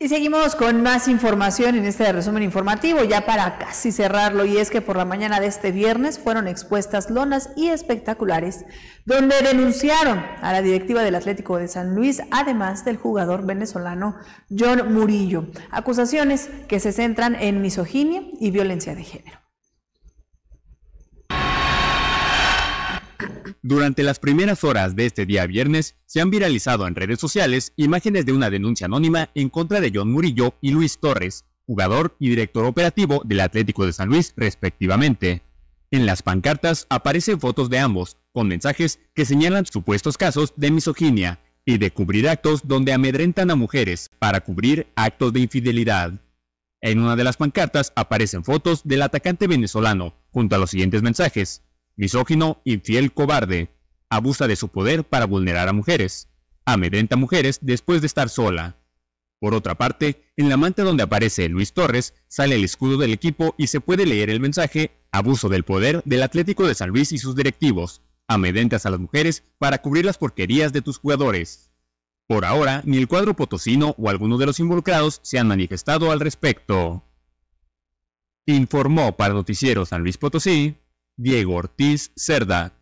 Y seguimos con más información en este resumen informativo, ya para casi cerrarlo, y es que por la mañana de este viernes fueron expuestas lonas y espectaculares, donde denunciaron a la directiva del Atlético de San Luis, además del jugador venezolano John Murillo, acusaciones que se centran en misoginia y violencia de género. Durante las primeras horas de este día viernes, se han viralizado en redes sociales imágenes de una denuncia anónima en contra de John Murillo y Luis Torres, jugador y director operativo del Atlético de San Luis respectivamente. En las pancartas aparecen fotos de ambos, con mensajes que señalan supuestos casos de misoginia y de cubrir actos donde amedrentan a mujeres para cubrir actos de infidelidad. En una de las pancartas aparecen fotos del atacante venezolano, junto a los siguientes mensajes misógino, infiel, cobarde, abusa de su poder para vulnerar a mujeres, amedrenta a mujeres después de estar sola. Por otra parte, en la manta donde aparece Luis Torres sale el escudo del equipo y se puede leer el mensaje Abuso del poder del Atlético de San Luis y sus directivos. Amedentas a las mujeres para cubrir las porquerías de tus jugadores. Por ahora, ni el cuadro potosino o alguno de los involucrados se han manifestado al respecto. Informó para Noticiero San Luis Potosí, Diego Ortiz Cerda,